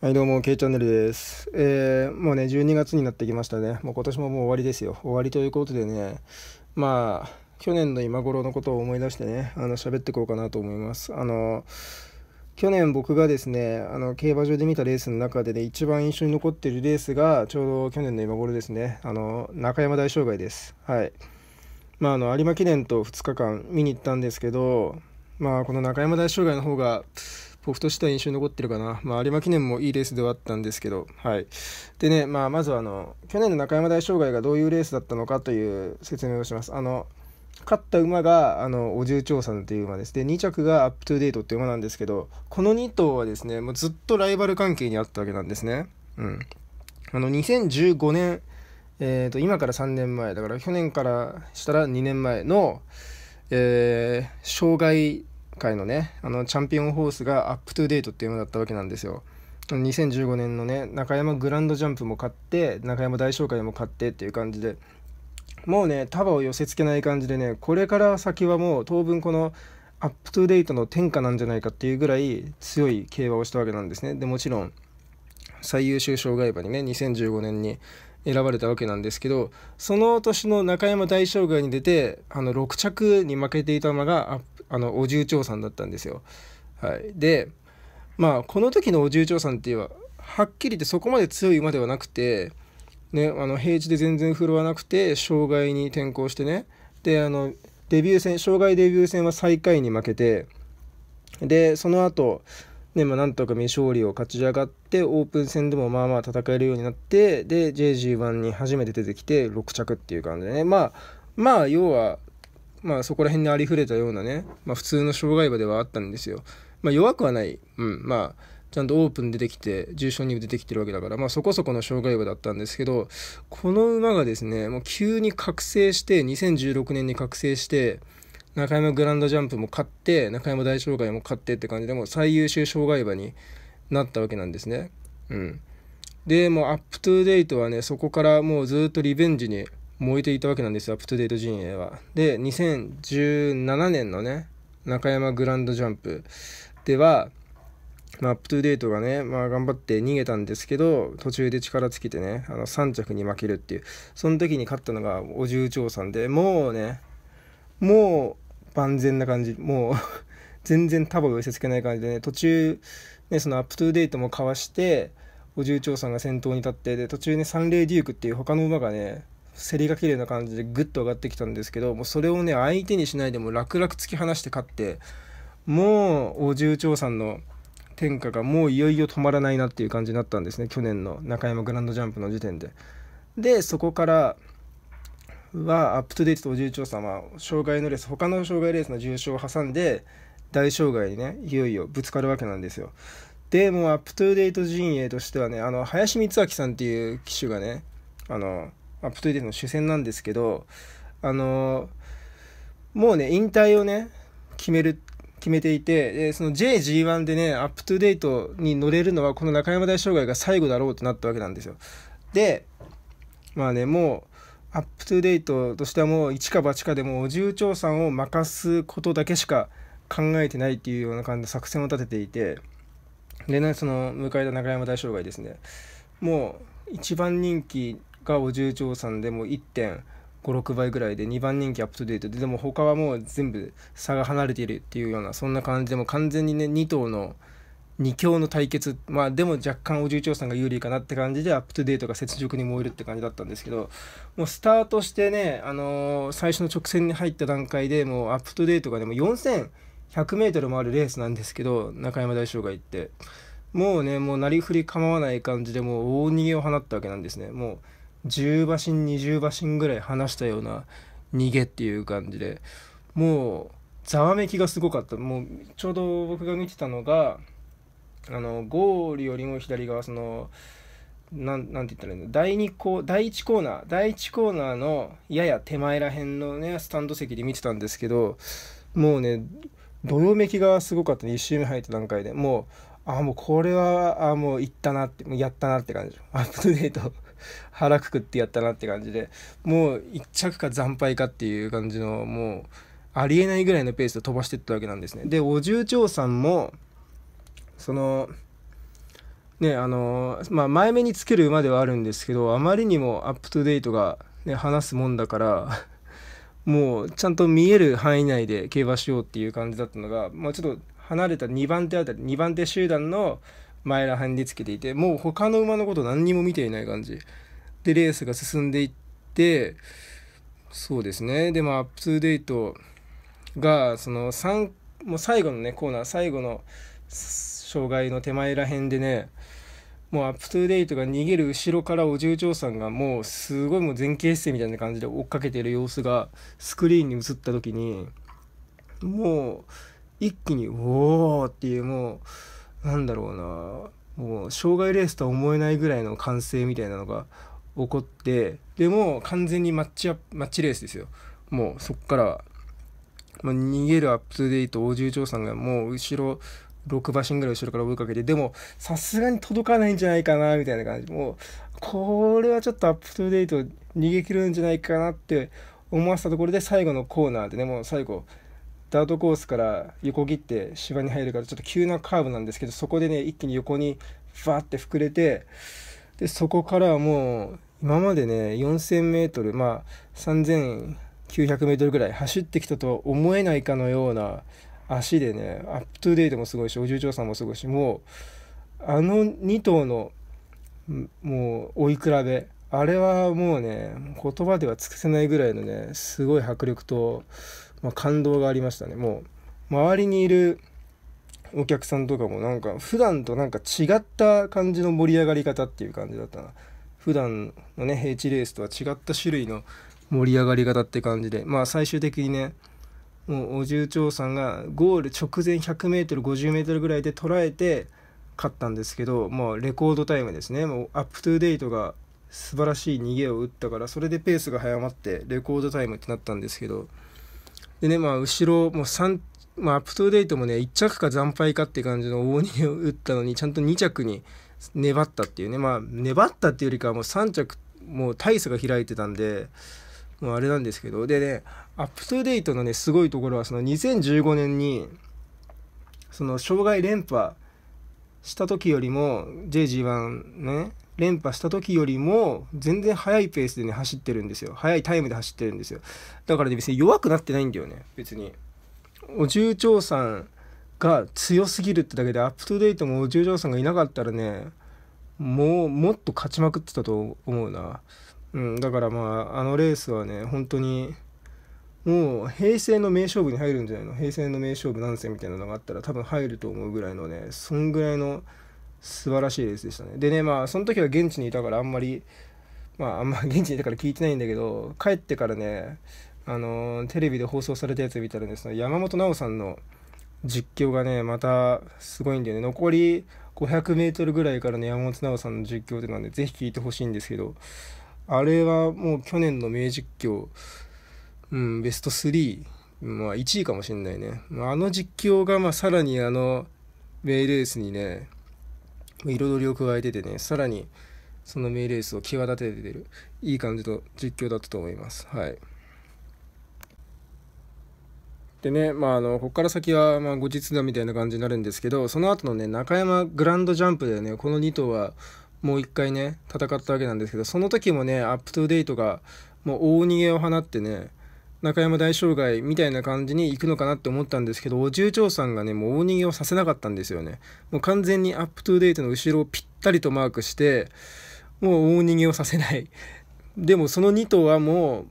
はい、どうも、K チャンネルです。えー、もうね、12月になってきましたね。もう今年ももう終わりですよ。終わりということでね、まあ、去年の今頃のことを思い出してね、あの、喋ってこうかなと思います。あの、去年僕がですね、あの、競馬場で見たレースの中でね、一番印象に残ってるレースが、ちょうど去年の今頃ですね、あの、中山大障害です。はい。まあ、あの、有馬記念と2日間見に行ったんですけど、まあ、この中山大障害の方が、僕としては印象に残ってるかな。まあ、有馬記念もいいレースではあったんですけど、はい。でね、まあ、まずあの、去年の中山大障害がどういうレースだったのかという説明をします。あの、勝った馬があのお重調さんという馬ですで2着がアップトゥーデートという馬なんですけどこの2頭はですねもうずっとライバル関係にあったわけなんですね。うん、あの2015年、えー、と今から3年前だから去年からしたら2年前の、えー、障害回のねあのチャンピオンホースがアップトゥーデートっていうのだったわけなんですよ2015年のね中山グランドジャンプも買って中山大紹介も買ってっていう感じでもうね束を寄せ付けない感じでねこれから先はもう当分このアップトゥーデートの天下なんじゃないかっていうぐらい強い競馬をしたわけなんですねでもちろん最優秀障害馬にね2015年に選ばれたわけなんですけどその年の中山大障害に出てあの6着に負けていた馬があのお重長さんだったんですよ。はい、でまあこの時のお重長さんっていうのははっきり言ってそこまで強い馬ではなくて、ね、あの平地で全然振るわなくて障害に転向してねであのデビュー戦障害デビュー戦は最下位に負けてでその後で、まあ、なんとか未勝利を勝ち上がって、オープン戦でもまあまあ戦えるようになって、で、JG1 に初めて出てきて、6着っていう感じでね、まあ、まあ、要は、まあ、そこら辺にありふれたようなね、まあ、普通の障害馬ではあったんですよ。まあ、弱くはない。うん、まあ、ちゃんとオープン出てきて、重賞に出てきてるわけだから、まあそこそこの障害馬だったんですけど、この馬がですね、もう急に覚醒して、2016年に覚醒して、中山グランドジャンプも勝って中山大障害も勝ってって感じでもう最優秀障害馬になったわけなんですね。うん、でもうアップトゥーデイトはねそこからもうずっとリベンジに燃えていたわけなんですよアップトゥーデイト陣営は。で2017年のね中山グランドジャンプでは、まあ、アップトゥーデートがね、まあ、頑張って逃げたんですけど途中で力尽きてねあの3着に負けるっていうその時に勝ったのがお重長さんでもうねもう万全な感じもう 全然タバが寄せつけない感じでね途中ねそのアップトゥーデートも交わしてお重長さんが先頭に立ってで途中ねレーデュークっていう他の馬がね競りが綺麗な感じでグッと上がってきたんですけどもうそれをね相手にしないでも楽々突き放して勝ってもうお重長さんの天下がもういよいよ止まらないなっていう感じになったんですね去年の中山グランドジャンプの時点で。でそこからはアップトゥデートと重調査、まあ、障害のレース他の障害レースの重症を挟んで大障害にねいよいよぶつかるわけなんですよ。でもうアップトゥデート陣営としてはねあの林光明さんっていう騎手がねあのアップトゥデートの主戦なんですけどあのもうね引退をね決める決めていて、でその JG1 でねアップトゥデートに乗れるのはこの中山大障害が最後だろうとなったわけなんですよ。でまあねもうアップトゥデートとしてはもう一か八かでもう重長さんを任すことだけしか考えてないっていうような感じで作戦を立てていてでねその迎えた中山大障害ですねもう一番人気がお重長さんでも1.56倍ぐらいで2番人気アップトゥデートででも他はもう全部差が離れているっていうようなそんな感じでも完全にね2頭の2強の対決まあでも若干おょうさんが有利かなって感じでアップトゥデートが雪辱に燃えるって感じだったんですけどもうスタートしてね、あのー、最初の直線に入った段階でもうアップトゥデートがねもう 4100m もあるレースなんですけど中山大将が行ってもうねもうなりふり構わない感じでもう大逃げを放ったわけなんですねもう10馬身20馬身ぐらい離したような逃げっていう感じでもうざわめきがすごかったもうちょうど僕が見てたのがあのゴールよりも左側そのなんなんて言ったらいいの第2コ第1コーナー第1コーナーのやや手前らへんのねスタンド席で見てたんですけどもうねどよめきがすごかったね1周目入った段階でもうあもうこれはあもういったなってもうやったなって感じアップデート腹くくってやったなって感じでもう1着か惨敗かっていう感じのもうありえないぐらいのペースで飛ばしてったわけなんですねでお重長さんもそのねあのまあ、前目につける馬ではあるんですけどあまりにもアップトゥデートが、ね、話すもんだから もうちゃんと見える範囲内で競馬しようっていう感じだったのが、まあ、ちょっと離れた2番手あたり2番手集団の前ら辺につけていてもう他の馬のこと何にも見ていない感じでレースが進んでいってそうですねでまあアップトゥデートがその3もう最後のねコーナー最後の障害の手前ら辺でねもうアップトゥーデイトが逃げる後ろからお重長さんがもうすごいもう前傾姿勢みたいな感じで追っかけてる様子がスクリーンに映った時にもう一気に「おお!」っていうもうなんだろうなもう障害レースとは思えないぐらいの歓声みたいなのが起こってでも完全にマッチアマッチレースですよもうそっから、まあ、逃げるアップトゥーデイトお重長さんがもう後ろ6馬身ぐらい後ろから追いかけて、でも、さすがに届かないんじゃないかな、みたいな感じ。もう、これはちょっとアップトゥデート逃げ切るんじゃないかなって思わせたところで、最後のコーナーでね、もう最後、ダートコースから横切って芝に入るから、ちょっと急なカーブなんですけど、そこでね、一気に横にバーって膨れて、で、そこからはもう、今までね、4000メートル、まあ、3900メートルぐらい走ってきたとは思えないかのような、足でねアップトゥデートもすごいしお重長さんもすごいしもうあの2頭のもう追い比べあれはもうね言葉では尽くせないぐらいのねすごい迫力と、まあ、感動がありましたねもう周りにいるお客さんとかもなんか普段となんか違った感じの盛り上がり方っていう感じだったな普段のね平地レースとは違った種類の盛り上がり方って感じでまあ最終的にねもう重長さんがゴール直前 100m50m ぐらいで捉えて勝ったんですけどもうレコードタイムですねもうアップトゥーデートが素晴らしい逃げを打ったからそれでペースが早まってレコードタイムってなったんですけどでねまあ後ろもう3まあ、アップトゥーデートもね1着か惨敗かって感じの大逃げを打ったのにちゃんと2着に粘ったっていうねまあ粘ったっていうよりかはもう3着もう大差が開いてたんでもうあれなんですけどでねアップトゥデイトのね、すごいところは、その2015年に、その障害連覇した時よりも、JG1 ね、連覇した時よりも、全然速いペースでね、走ってるんですよ。速いタイムで走ってるんですよ。だからね、別に弱くなってないんだよね、別に。お重長さんが強すぎるってだけで、アップトゥデイトもお重長さんがいなかったらね、もう、もっと勝ちまくってたと思うな。うん、だからまあ、あのレースはね、本当に、もう平成の名勝負に入るんじゃないの平成の名勝負なんせみたいなのがあったら多分入ると思うぐらいのねそんぐらいの素晴らしいレースでしたねでねまあその時は現地にいたからあんまりまああんま現地にいたから聞いてないんだけど帰ってからねあのテレビで放送されたやつ見たらねすね山本直さんの実況がねまたすごいんだよね残り 500m ぐらいからの山本直さんの実況っていうのはね是聞いてほしいんですけどあれはもう去年の名実況うん、ベスト3、まあ、1位かもしれないね。あの実況が、まあ、さらにあの、名レースにね、彩りを加えててね、さらに、その名レースを際立ててる、いい感じの実況だったと思います。はい。でね、まあ、あの、ここから先は、まあ、後日だみたいな感じになるんですけど、その後のね、中山グランドジャンプでね、この2頭は、もう一回ね、戦ったわけなんですけど、その時もね、アップトゥデイトが、もう大逃げを放ってね、中山大障害みたいな感じに行くのかなって思ったんですけど、お重長さんがね、もう大逃げをさせなかったんですよね。もう完全にアップトゥーデートの後ろをぴったりとマークして、もう大逃げをさせない。でもその2頭はも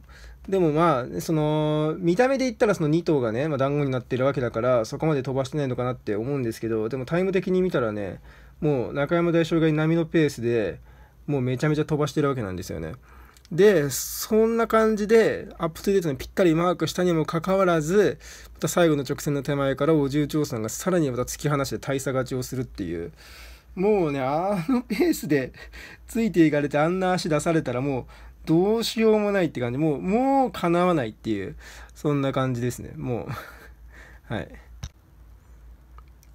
う、でもまあ、その、見た目で言ったらその2頭がね、まあ、団子になってるわけだから、そこまで飛ばしてないのかなって思うんですけど、でもタイム的に見たらね、もう中山大障害並みのペースで、もうめちゃめちゃ飛ばしてるわけなんですよね。で、そんな感じで、アップトゥデートにぴったりマークしたにもかかわらず、また最後の直線の手前からお重長さんがさらにまた突き放して大差勝ちをするっていう。もうね、あのペースでついていかれてあんな足出されたらもうどうしようもないって感じ。もう、もう叶わないっていう、そんな感じですね。もう はい。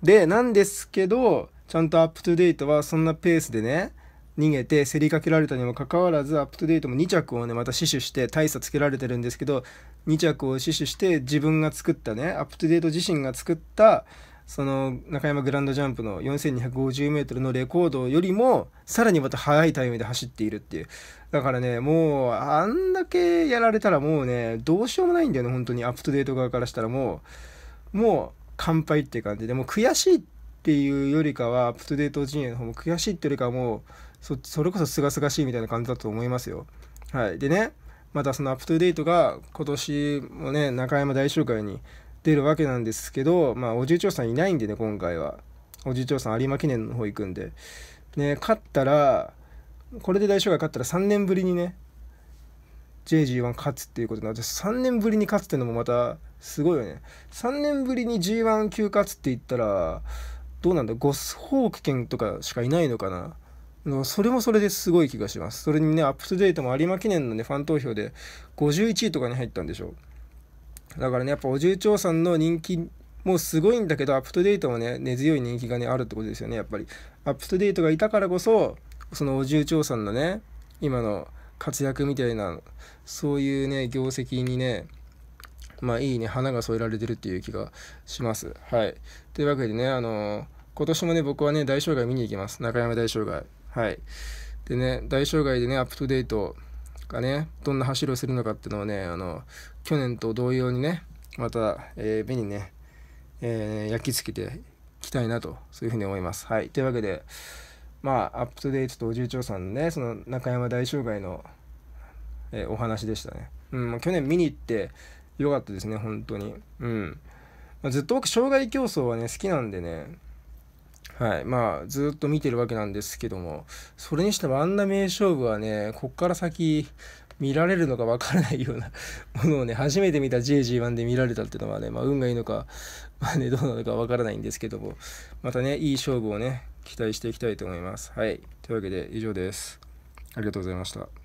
で、なんですけど、ちゃんとアップトゥデートはそんなペースでね、逃げて競りかけられたにもかかわらずアップトデートも2着をねまた死守して大差つけられてるんですけど2着を死守して自分が作ったねアップトデート自身が作ったその中山グランドジャンプの 4250m のレコードよりもさらにまた速いタイムで走っているっていうだからねもうあんだけやられたらもうねどうしようもないんだよね本当にアップトデート側からしたらもうもう完敗っていう感じでも悔しいっていうよりかはアップトデート陣営の方も悔しいっていうよりかはもうそそれこそ清々しいみたいな感じだと思いますよ。はい、でねまたそのアップトゥデートが今年もね中山大集会に出るわけなんですけど、まあ、おじいちょうさんいないんでね今回はおじいちょうさん有馬記念の方行くんで、ね、勝ったらこれで大集会勝ったら3年ぶりにね JG1 勝つっていうことで私3年ぶりに勝つっていうのもまたすごいよね3年ぶりに G1 級勝つって言ったらどうなんだ、ゴスホーク券とかしかいないのかな。それもそれですごい気がします。それにね、アップトデートも有馬記念のね、ファン投票で51位とかに入ったんでしょう。だからね、やっぱお重長さんの人気もうすごいんだけど、アップトデートもね、根強い人気がね、あるってことですよね、やっぱり。アップトデートがいたからこそ、そのお重長さんのね、今の活躍みたいな、そういうね、業績にね、まあいいね、花が添えられてるっていう気がします。はい。というわけでね、あのー今年もね、僕はね、大障害見に行きます。中山大障害。はい。でね、大障害でね、アップトデートがね、どんな走りをするのかっていうのをね、あの、去年と同様にね、また、えー、目にね、えー、焼き付けていきたいなと、そういうふうに思います。はい。というわけで、まあ、アップトデートとお重長さんのね、その中山大障害の、えー、お話でしたね。うん、去年見に行ってよかったですね、本当に。うん。まあ、ずっと僕、障害競争はね、好きなんでね、はいまあ、ずっと見てるわけなんですけどもそれにしてもあんな名勝負はねこっから先見られるのか分からないような ものをね初めて見た JG1 で見られたっていうのはね、まあ、運がいいのか、まあね、どうなのか分からないんですけどもまたねいい勝負をね期待していきたいと思います。はいというわけで以上です。ありがとうございました。